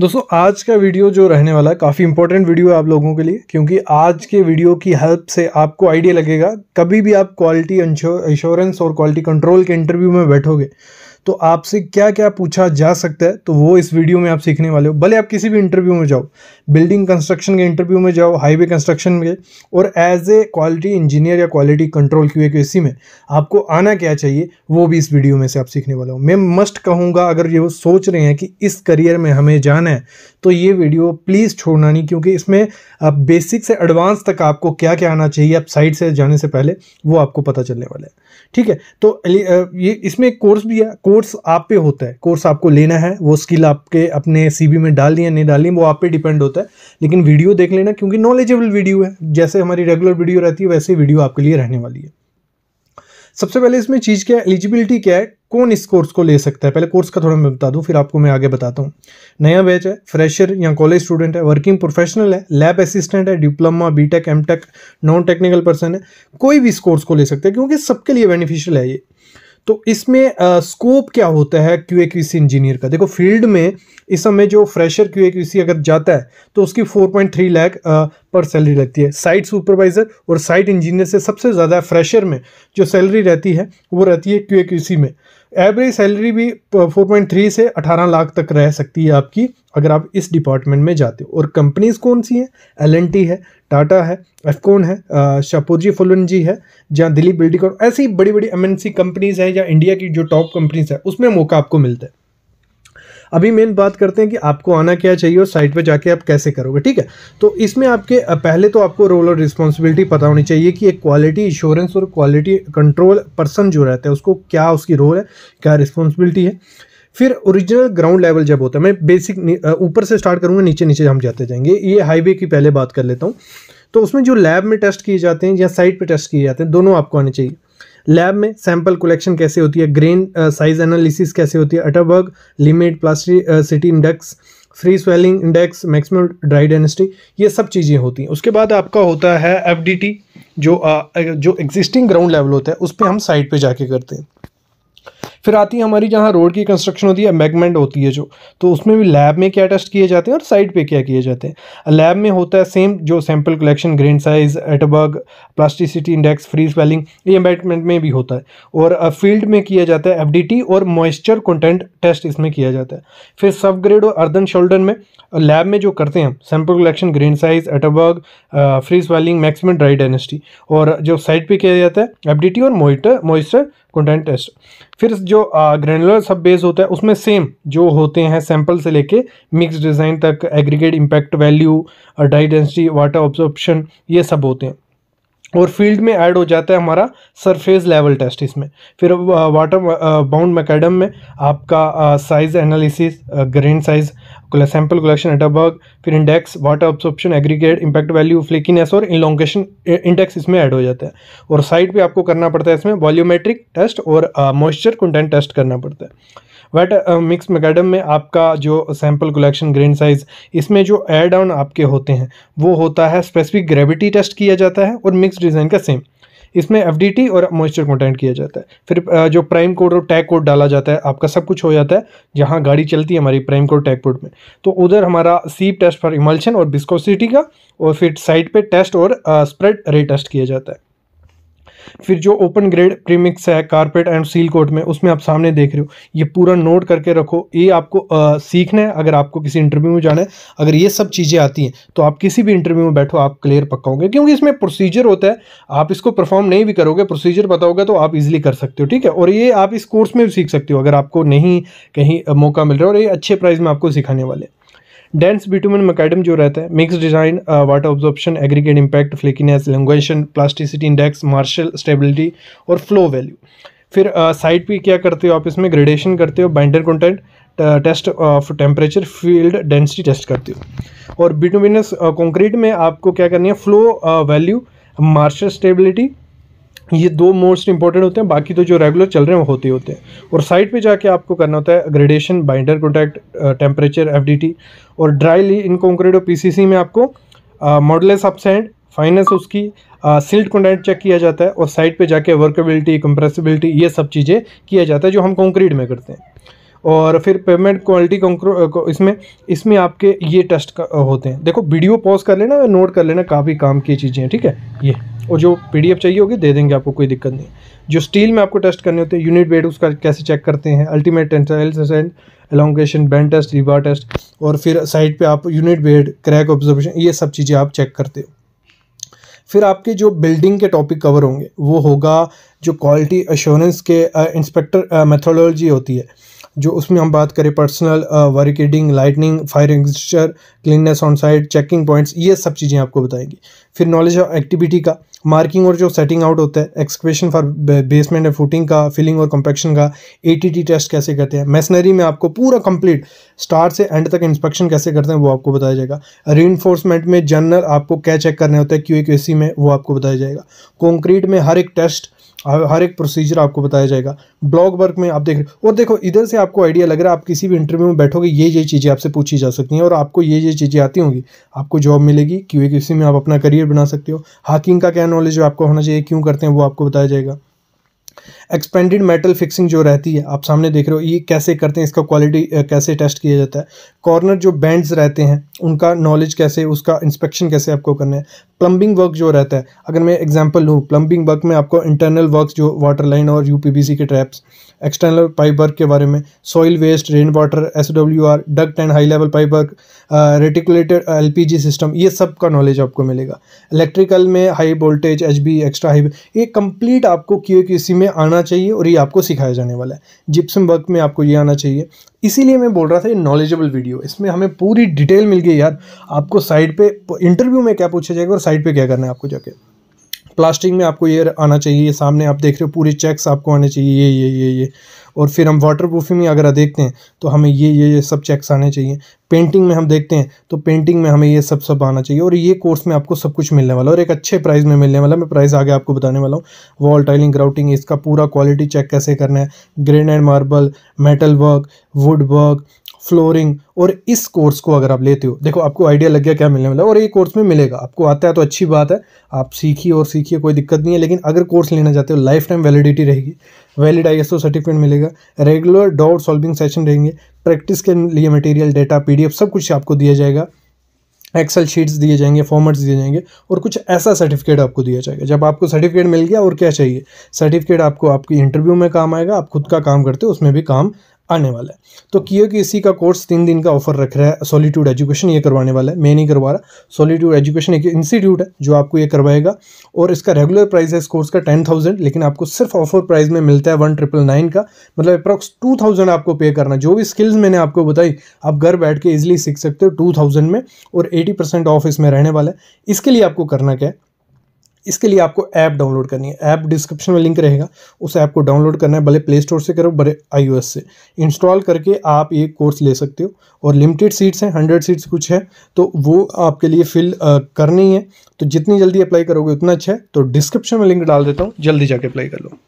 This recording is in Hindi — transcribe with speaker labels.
Speaker 1: दोस्तों आज का वीडियो जो रहने वाला है काफ़ी इंपॉर्टेंट वीडियो है आप लोगों के लिए क्योंकि आज के वीडियो की हेल्प से आपको आइडिया लगेगा कभी भी आप क्वालिटी इंश्योरेंस और क्वालिटी कंट्रोल के इंटरव्यू में बैठोगे तो आपसे क्या क्या पूछा जा सकता है तो वो इस वीडियो में आप सीखने वाले हो भले आप किसी भी इंटरव्यू में जाओ बिल्डिंग कंस्ट्रक्शन के इंटरव्यू में जाओ हाईवे कंस्ट्रक्शन में और एज ए क्वालिटी इंजीनियर या क्वालिटी कंट्रोल क्यू ए में आपको आना क्या चाहिए वो भी इस वीडियो में से आप सीखने वाला हो मैं मस्ट कहूँगा अगर ये वो सोच रहे हैं कि इस करियर में हमें जाना है तो ये वीडियो प्लीज़ छोड़ना नहीं क्योंकि इसमें आप बेसिक से एडवांस तक आपको क्या क्या आना चाहिए आप साइड से जाने से पहले वो आपको पता चलने वाला है ठीक है तो ये इसमें एक कोर्स भी है कोर्स कोर्स आप पे होता है कोर्स आपको लेना है वो स्किल आपके अपने सीबी में डाल है नहीं डाली वो आप पे डिपेंड होता है लेकिन वीडियो देख लेना क्योंकि नॉलेजेबल वीडियो है जैसे हमारी रेगुलर वीडियो रहती है वैसे वीडियो आपके लिए रहने वाली है सबसे पहले इसमें चीज़ क्या है एलिजिबिलिटी क्या है कौन इस कोर्स को ले सकता है पहले कोर्स का थोड़ा मैं बता दूं फिर आपको मैं आगे बताता हूं नया बैच है फ्रेशर या कॉलेज स्टूडेंट है वर्किंग प्रोफेशनल है लैब असिस्टेंट है diploma BTech MTech non technical person है कोई भी इस कोर्स को ले सकता है क्योंकि सबके लिए बेनिफिशियल है ये तो इसमें स्कोप क्या होता है क्यू ए इंजीनियर का देखो फील्ड में इस समय जो फ्रेशर क्यू ए अगर जाता है तो उसकी 4.3 लाख पर सैलरी लगती है साइट सुपरवाइज़र और साइट इंजीनियर से सबसे ज़्यादा फ्रेशर में जो सैलरी रहती है वो रहती है क्यू ए में एवरेज सैलरी भी 4.3 से 18 लाख तक रह सकती है आपकी अगर आप इस डिपार्टमेंट में जाते हो और कंपनीज़ कौन सी हैं एल है टाटा है एफकोन है शापुरजी फुलन जी है जहाँ दिलीप बिल्डिंग और ऐसी बड़ी बड़ी एमएनसी कंपनीज हैं या इंडिया की जो टॉप कंपनीज है उसमें मौका आपको मिलता है अभी मेन बात करते हैं कि आपको आना क्या चाहिए और साइट पर जाके आप कैसे करोगे ठीक है तो इसमें आपके पहले तो आपको रोल और रिस्पॉन्सिबिलिटी पता होनी चाहिए कि एक क्वालिटी इंश्योरेंस और क्वालिटी कंट्रोल पर्सन जो रहता है उसको क्या उसकी रोल है क्या रिस्पॉन्सिबिलिटी है फिर ओरिजिनल ग्राउंड लेवल जब होता है मैं बेसिक ऊपर से स्टार्ट करूँगा नीचे नीचे हम जाते जाएंगे ये हाईवे की पहले बात कर लेता हूँ तो उसमें जो लैब में टेस्ट किए जाते हैं या साइट पे टेस्ट किए जाते हैं दोनों आपको आने चाहिए लैब में सैंपल कलेक्शन कैसे होती है ग्रेन साइज एनालिसिस कैसे होती है Atterberg limit plasticity index free swelling index maximum dry density ये सब चीज़ें होती हैं उसके बाद आपका होता है एफ जो आ, जो एग्जिस्टिंग ग्राउंड लेवल होता है उस पर हम साइट पर जाके करते हैं फिर आती है हमारी जहाँ रोड की कंस्ट्रक्शन होती है एम्बैगमेंट होती है जो तो उसमें भी लैब में क्या टेस्ट किए जाते हैं और साइड पर क्या किए जाते हैं लैब में होता है सेम जो sample collection grain size Atterberg plasticity index free swelling ये एम्बैटमेंट में भी होता है और फील्ड में किया जाता है एफ और मॉइस्चर कॉन्टेंट टेस्ट इसमें किया जाता है फिर सब ग्रेड और अर्दन शोल्डर में लैब में जो करते हैं हम sample collection grain size Atterberg free swelling maximum dry density और जो साइड पे किया जाता है एफ और मोइटर मॉइस्चर कंटेंट टेस्ट फिर जो ग्रेनुलर सब बेस होता है उसमें सेम जो होते हैं सैंपल से लेके मिक्स डिज़ाइन तक aggregate impact value dry density water absorption ये सब होते हैं और फील्ड में ऐड हो जाता है हमारा सरफेस लेवल टेस्ट इसमें फिर वाटर बाउंड मैकेडम में आपका size analysis grain size sample collection Atterberg फिर index water absorption aggregate impact value flakiness और इलोंगेशन इंडेक्स इसमें ऐड हो जाता है और साइड भी आपको करना पड़ता है इसमें वॉल्यूमेट्रिक टेस्ट और मॉइस्चर कंटेंट टेस्ट करना पड़ता है वेट मिक्स मैकेडम में आपका जो सैम्पल कलेक्शन ग्रेन साइज इसमें जो एड ऑन आपके होते हैं वो होता है स्पेसिफिक ग्रेविटी टेस्ट किया जाता है और मिक्स सिक्स डिज़ाइन का सेम इसमें एफ और मॉइस्चर कंटेंट किया जाता है फिर जो प्राइम कोड और टैग कोड डाला जाता है आपका सब कुछ हो जाता है जहाँ गाड़ी चलती है हमारी प्राइम कोड टैग कोड में तो उधर हमारा सीप टेस्ट फॉर इमल्शन और बिस्कोसिटी का और फिर साइड पे टेस्ट और स्प्रेड रे टेस्ट किया जाता है फिर जो ओपन ग्रेड प्रीमिक्स है कारपेट एंड सील कोट में उसमें आप सामने देख रहे हो ये पूरा नोट करके रखो ये आपको आ, सीखना है अगर आपको किसी इंटरव्यू में जाना है अगर ये सब चीज़ें आती हैं तो आप किसी भी इंटरव्यू में बैठो आप क्लियर पक्का होंगे क्योंकि इसमें प्रोसीजर होता है आप इसको परफॉर्म नहीं भी करोगे प्रोसीजर पता होगा तो आप इजिली कर सकते हो ठीक है और ये आप इस कोर्स में भी सीख सकते हो अगर आपको नहीं कहीं मौका मिल रहा है और ये अच्छे प्राइस में आपको सिखाने वाले हैं डेंस बिटुमन मकैडम जो रहता है mix design water absorption aggregate impact flakiness elongation plasticity index Marshall stability और फ्लो वैल्यू फिर साइड uh, पे क्या करते हो आप इसमें ग्रेडेशन करते हो binder content test of temperature field density test करते हो और बिटुमिनस कंक्रीट uh, में आपको क्या करनी है फ्लो वैल्यू मार्शल स्टेबिलिटी ये दो मोस्ट इंपॉर्टेंट होते हैं बाकी तो जो रेगुलर चल रहे हैं वो होते होते हैं और साइट पे जाके आपको करना होता है gradation binder contact temperature F और ड्राई कॉन्क्रीट और पी में आपको मॉडलेस अपसेंड फाइनेंस उसकी सिल्ट कॉन्टैक्ट चेक किया जाता है और साइट पे जाके वर्कबिलिटी कंप्रेसिबिलिटी ये सब चीज़ें किया जाता है जो हम कॉन्क्रीट में करते हैं और फिर पेमेंट क्वालिटी इसमें इसमें आपके ये टेस्ट होते हैं देखो वीडियो पॉज कर लेना और नोट कर लेना काफ़ी काम की चीज़ें हैं ठीक है ये और जो पी चाहिए होगी दे देंगे आपको कोई दिक्कत नहीं जो स्टील में आपको टेस्ट करने होते हैं यूनिट वेट उसका कैसे चेक करते हैं ultimate tensile elongation bend test रिवा टेस्ट और फिर साइड पे आप यूनिट वेट क्रैक ऑब्जर्वेशन ये सब चीज़ें आप चेक करते हो फिर आपके जो बिल्डिंग के टॉपिक कवर होंगे वो होगा जो क्वालिटी एश्योरेंस के इंस्पेक्टर मेथोडोलॉजी होती है जो उसमें हम बात करें पर्सनल वर्किडिंग lightning fire extinguisher cleanliness on side checking points ये सब चीज़ें आपको बताएंगी फिर नॉलेज ऑफ एक्टिविटी का मार्किंग और जो सेटिंग आउट होता है excavation for basement and footing का फिलिंग और कंपेक्शन का ए टेस्ट कैसे करते हैं मेसनरी में आपको पूरा कंप्लीट स्टार्ट से एंड तक इंस्पेक्शन कैसे करते हैं वो आपको बताया जाएगा रीइनफोर्समेंट में जनरल आपको क्या चेक करने होता है क्यू में वो आपको बताया जाएगा कॉन्क्रीट में हर एक टेस्ट हर एक प्रोसीजर आपको बताया जाएगा ब्लॉग वर्क में आप देख रहे और देखो इधर से आपको आइडिया लग रहा है आप किसी भी इंटरव्यू में बैठोगे ये ये चीज़ें आपसे पूछी जा सकती हैं और आपको ये ये चीज़ें आती होंगी आपको जॉब मिलेगी क्योंकि इसी में आप अपना करियर बना सकते हो हाकिंग का क्या नॉलेज आपको होना चाहिए क्यों करते हैं वो आपको बताया जाएगा एक्सपेंडेड मेटल फिक्सिंग जो रहती है आप सामने देख रहे हो ये कैसे करते हैं इसका क्वालिटी कैसे टेस्ट किया जाता है कॉर्नर जो बैंड्स रहते हैं उनका नॉलेज कैसे उसका इंस्पेक्शन कैसे आपको करना है प्लम्बिंग वर्क जो रहता है अगर मैं एग्जाम्पल लूँ प्लम्बिंग वर्क में आपको इंटरनल वर्क जो वाटर लाइन और यू के ट्रैप्स एक्सटर्नल पाइप वर्क के बारे में soil waste rain water S W R duct and high level pipe work reticulated L P G system ये सब का नॉलेज आपको मिलेगा इलेक्ट्रिकल में high voltage H B extra high ये कंप्लीट आपको क्यू में आना आना चाहिए और ये आपको सिखाया जाने वाला है जिप्सम वर्क में आपको ये आना चाहिए इसीलिए मैं बोल रहा था ये नॉलेजेबल वीडियो इसमें हमें पूरी डिटेल मिल गई यार आपको साइड पे इंटरव्यू में क्या पूछा जाएगा और साइड पे क्या करना है आपको जाके प्लास्टिक में आपको ये आना चाहिए ये सामने आप देख रहे हो पूरे चेक्स आपको आने चाहिए ये ये ये ये और फिर हम वाटर प्रूफिंग में अगर देखते हैं तो हमें ये ये ये सब चेक्स आने चाहिए पेंटिंग में हम देखते हैं तो पेंटिंग में हमें ये सब सब आना चाहिए और ये कोर्स में आपको सब कुछ मिलने वाला और एक अच्छे प्राइस में मिलने वाला मैं प्राइस आगे आपको बताने वाला हूँ वॉल टाइलिंग ग्राउटिंग इसका पूरा क्वालिटी चेक कैसे करना है granite marble metal work wood work flooring और इस कोर्स को अगर आप लेते हो देखो आपको आइडिया लग गया क्या मिलने वाला है और ये कोर्स में मिलेगा आपको आता है तो अच्छी बात है आप सीखिए और सीखिए कोई दिक्कत नहीं है लेकिन अगर कोर्स लेना चाहते हो लाइफ टाइम वैलिडिटी रहेगी वैलिड आई सर्टिफिकेट मिलेगा रेगुलर डाउट सॉल्विंग सेशन रहेंगे प्रैक्टिस के लिए मटेरियल डेटा पी सब कुछ आपको दिया जाएगा एक्सेल शीट्स दिए जाएंगे फॉर्मेट्स दिए जाएंगे और कुछ ऐसा सर्टिफिकेट आपको दिया जाएगा जब आपको सर्टिफिकेट मिल गया और क्या चाहिए सर्टिफिकेट आपको आपकी इंटरव्यू में काम आएगा आप खुद का काम करते हो उसमें भी काम आने वाला है तो कियो के इसी का कोर्स तीन दिन का ऑफर रख रहा है सोलिट्यूड एजुकेशन ये करवाने वाला है मैं नहीं करवा रहा सोलिट्यूड एजुकेशन एक इंस्टीट्यूट है जो आपको ये करवाएगा और इसका रेगुलर प्राइस है इस कोर्स का टेन थाउजेंड लेकिन आपको सिर्फ ऑफर प्राइस में मिलता है वन ट्रिपल नाइन का मतलब अप्रॉक्स टू थाउजेंड आपको पे करना जो भी स्किल्स मैंने आपको बताई आप घर बैठ के ईजिली सीख सकते हो टू थाउजेंड में और एटी परसेंट ऑफ इसमें रहने वाला है इसके लिए आपको करना क्या है इसके लिए आपको ऐप डाउनलोड करनी है ऐप डिस्क्रिप्शन में लिंक रहेगा उस ऐप को डाउनलोड करना है भले प्ले स्टोर से करो भले आई से इंस्टॉल करके आप ये कोर्स ले सकते हो और लिमिटेड सीट्स हैं हंड्रेड सीट्स कुछ है तो वो आपके लिए फिल करनी है तो जितनी जल्दी अप्लाई करोगे उतना अच्छा है तो डिस्क्रिप्शन में लिंक डाल देता हूँ जल्दी जाके अप्लाई कर लो